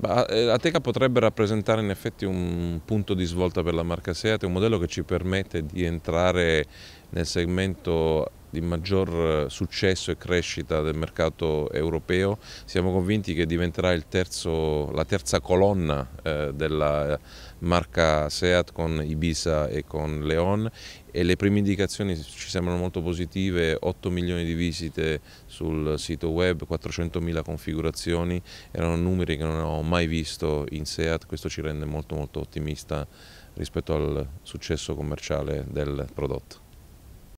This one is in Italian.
La eh, Teca potrebbe rappresentare in effetti un punto di svolta per la marca Seat, un modello che ci permette di entrare nel segmento di maggior eh, successo e crescita del mercato europeo. Siamo convinti che diventerà terzo, la terza colonna eh, della eh, marca SEAT con Ibiza e con Leon e le prime indicazioni ci sembrano molto positive, 8 milioni di visite sul sito web, 400 mila configurazioni, erano numeri che non avevo mai visto in SEAT, questo ci rende molto molto ottimista rispetto al successo commerciale del prodotto.